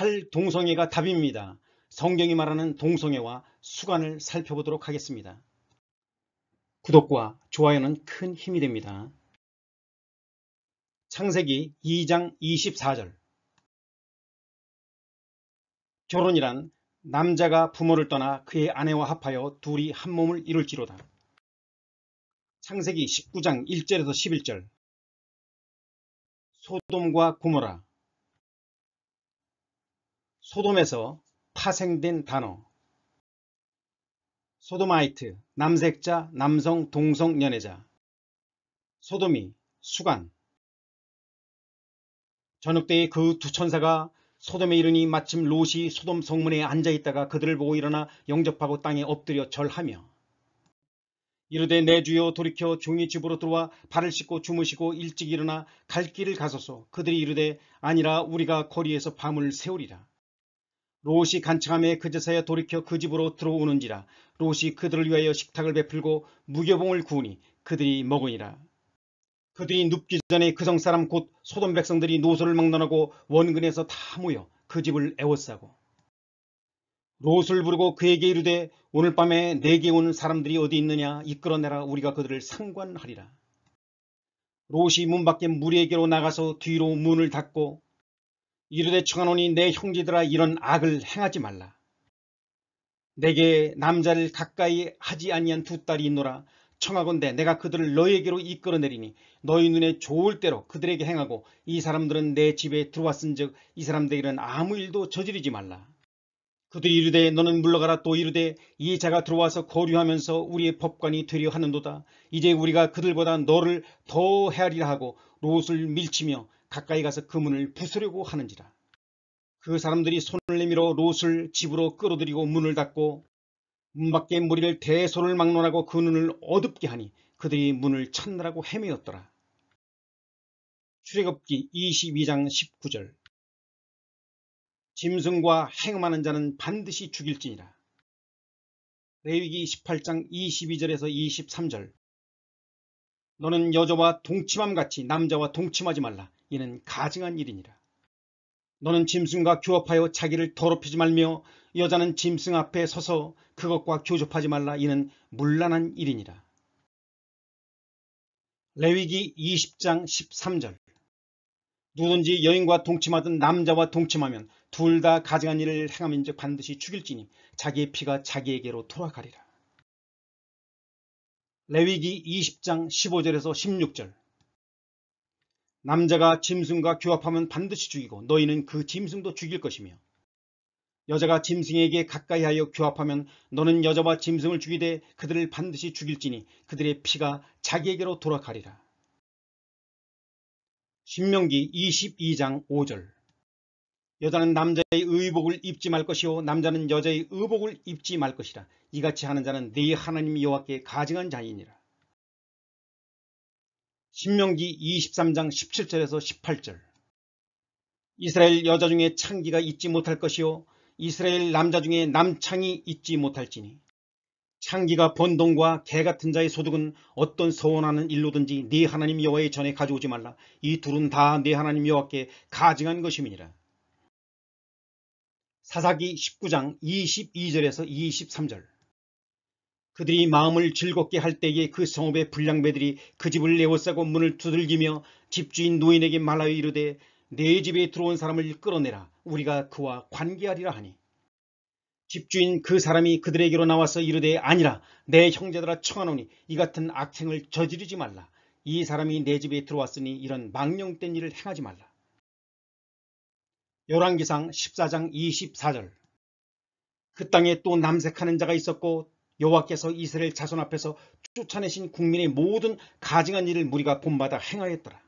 탈 동성애가 답입니다. 성경이 말하는 동성애와 수관을 살펴보도록 하겠습니다. 구독과 좋아요는 큰 힘이 됩니다. 창세기 2장 24절 결혼이란 남자가 부모를 떠나 그의 아내와 합하여 둘이 한 몸을 이룰지로다. 창세기 19장 1절에서 11절 소돔과 고모라 소돔에서 파생된 단어 소돔아이트 남색자 남성 동성 연애자 소돔이 수간 저녁 때에 그 두 천사가 소돔에 이르니 마침 롯이 소돔 성문에 앉아 있다가 그들을 보고 일어나 영접하고 땅에 엎드려 절하며 이르되 내 주여 돌이켜 종이 집으로 들어와 발을 씻고 주무시고 일찍 일어나 갈 길을 가소서 그들이 이르되 아니라 우리가 거리에서 밤을 세우리라 롯이 간청함에 그제서야 돌이켜 그 집으로 들어오는지라 롯이 그들을 위하여 식탁을 베풀고 무교봉을 구우니 그들이 먹으니라. 그들이 눕기 전에 그 성 사람 곧 소돔 백성들이 노소를 막론하고 원근에서 다 모여 그 집을 애워싸고 롯을 부르고 그에게 이르되 오늘 밤에 내게 온 사람들이 어디 있느냐 이끌어내라 우리가 그들을 상관하리라. 롯이 문 밖에 무리에게로 나가서 뒤로 문을 닫고 이르되 청하노니 내 형제들아 이런 악을 행하지 말라. 내게 남자를 가까이 하지 아니한 두 딸이 있노라. 청하건대 내가 그들을 너에게로 이끌어내리니 너희 눈에 좋을 대로 그들에게 행하고 이 사람들은 내 집에 들어왔은즉 이 사람들에게는 아무 일도 저지르지 말라. 그들이 이르되 너는 물러가라 또 이르되 이 자가 들어와서 거류하면서 우리의 법관이 되려 하는도다. 이제 우리가 그들보다 너를 더 헤아리라 하고 롯을 밀치며 가까이 가서 그 문을 부수려고 하는지라. 그 사람들이 손을 내밀어 롯을 집으로 끌어들이고 문을 닫고 문 밖에 무리를 대소를 막론하고 그 눈을 어둡게 하니 그들이 문을 찾느라고 헤매었더라. 출애굽기 22장 19절 짐승과 행음하는 자는 반드시 죽일지니라. 레위기 18장 22절에서 23절 너는 여자와 동침함같이 남자와 동침하지 말라. 이는 가증한 일이니라. 너는 짐승과 교합하여 자기를 더럽히지 말며 여자는 짐승 앞에 서서 그것과 교접하지 말라. 이는 물란한 일이니라. 레위기 20장 13절 누든지 여인과 동침하든 남자와 동침하면 둘 다 가증한 일을 행함인즉 반드시 죽일지니 자기의 피가 자기에게로 돌아가리라. 레위기 20장 15절에서 16절 남자가 짐승과 교합하면 반드시 죽이고 너희는 그 짐승도 죽일 것이며 여자가 짐승에게 가까이하여 교합하면 너는 여자와 짐승을 죽이되 그들을 반드시 죽일지니 그들의 피가 자기에게로 돌아가리라. 신명기 22장 5절 여자는 남자의 의복을 입지 말 것이요 남자는 여자의 의복을 입지 말 것이라. 이같이 하는 자는 네 하나님 여호와께 가증한 자이니라. 신명기 23장 17절에서 18절 이스라엘 여자 중에 창기가 있지 못할 것이요 이스라엘 남자 중에 남창이 있지 못할지니 창기가 번동과 개 같은 자의 소득은 어떤 서원하는 일로든지 네 하나님 여호와의 전에 가져오지 말라 이 둘은 다 네 하나님 여호와께 가증한 것임이니라 사사기 19장 22절에서 23절 그들이 마음을 즐겁게 할 때에 그 성읍의 불량배들이 그 집을 내워싸고 문을 두들기며 집주인 노인에게 말하여 이르되 내 집에 들어온 사람을 끌어내라 우리가 그와 관계하리라 하니 집주인 그 사람이 그들에게로 나와서 이르되 아니라 내 형제들아 청하노니 이 같은 악행을 저지르지 말라 이 사람이 내 집에 들어왔으니 이런 망령된 일을 행하지 말라 열왕기상 14장 24절 그 땅에 또 남색하는 자가 있었고 여호와께서 이스라엘 자손 앞에서 쫓아내신 국민의 모든 가증한 일을 무리가 본받아 행하였더라.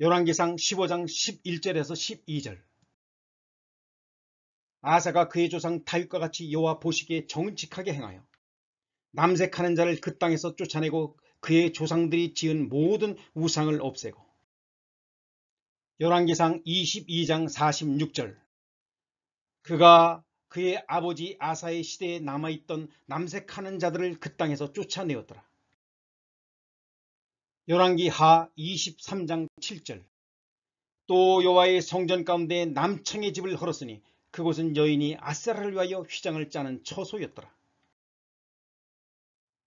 열왕기상 15장 11절에서 12절 아사가 그의 조상 다윗과 같이 여호와 보시기에 정직하게 행하여 남색하는 자를 그 땅에서 쫓아내고 그의 조상들이 지은 모든 우상을 없애고 열왕기상 22장 46절 그가 그의 아버지 아사의 시대에 남아있던 남색하는 자들을 그 땅에서 쫓아내었더라. 열왕기 하 23장 7절 또 여호와의 성전 가운데 남청의 집을 헐었으니 그곳은 여인이 아세라를 위하여 휘장을 짜는 처소였더라.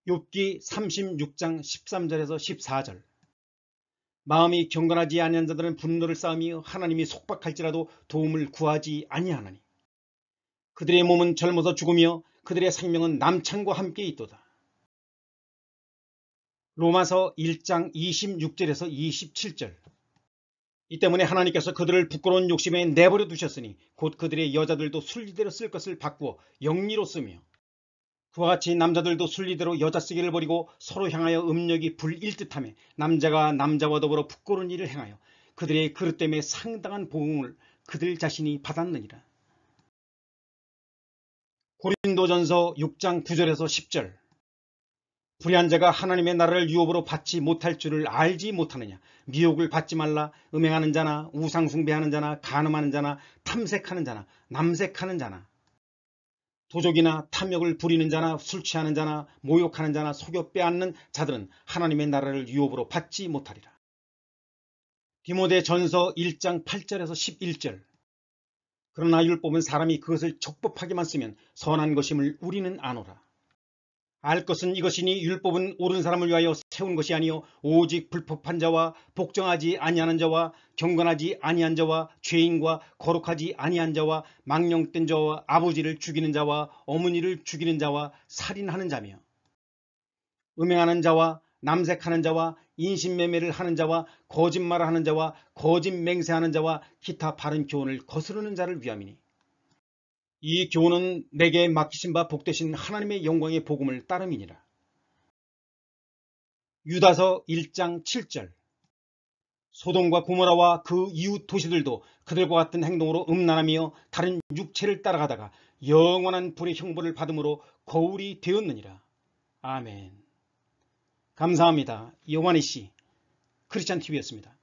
욥기 36장 13절에서 14절 마음이 경건하지 아니한 자들은 분노를 쌓으며 하나님이 속박할지라도 도움을 구하지 아니하나니 그들의 몸은 젊어서 죽으며 그들의 생명은 남창과 함께 있도다. 로마서 1장 26절에서 27절 이 때문에 하나님께서 그들을 부끄러운 욕심에 내버려 두셨으니 곧 그들의 여자들도 순리대로 쓸 것을 바꾸어 영리로 쓰며 그와 같이 남자들도 순리대로 여자 쓰기를 버리고 서로 향하여 음력이 불일듯함에 남자가 남자와 더불어 부끄러운 일을 행하여 그들의 그릇 때문에 상당한 보응을 그들 자신이 받았느니라. 고린도전서 6장 9절에서 10절 불의한 자가 하나님의 나라를 유업으로 받지 못할 줄을 알지 못하느냐 미혹을 받지 말라 음행하는 자나 우상 숭배하는 자나 간음하는 자나 탐색하는 자나 남색하는 자나 도적이나 탐욕을 부리는 자나 술 취하는 자나 모욕하는 자나 속여 빼앗는 자들은 하나님의 나라를 유업으로 받지 못하리라 디모데 전서 1장 8절에서 11절 그러나 율법은 사람이 그것을 적법하게만 쓰면 선한 것임을 우리는 아노라. 알 것은 이것이니 율법은 옳은 사람을 위하여 세운 것이 아니요 오직 불법한 자와 복정하지 아니하는 자와 경건하지 아니한 자와 죄인과 거룩하지 아니한 자와 망령된 자와 아버지를 죽이는 자와 어머니를 죽이는 자와 살인하는 자며 음행하는 자와 남색하는 자와 인신매매를 하는 자와 거짓말을 하는 자와 거짓 맹세하는 자와 기타 바른 교훈을 거스르는 자를 위함이니 이 교훈은 내게 맡기신 바 복되신 하나님의 영광의 복음을 따름이니라. 유다서 1장 7절 소돔과 고모라와 그 이웃 도시들도 그들과 같은 행동으로 음란하며 다른 육체를 따라가다가 영원한 불의 형벌을 받음으로 거울이 되었느니라. 아멘 감사합니다. 이완희 씨, 크리스찬TV였습니다.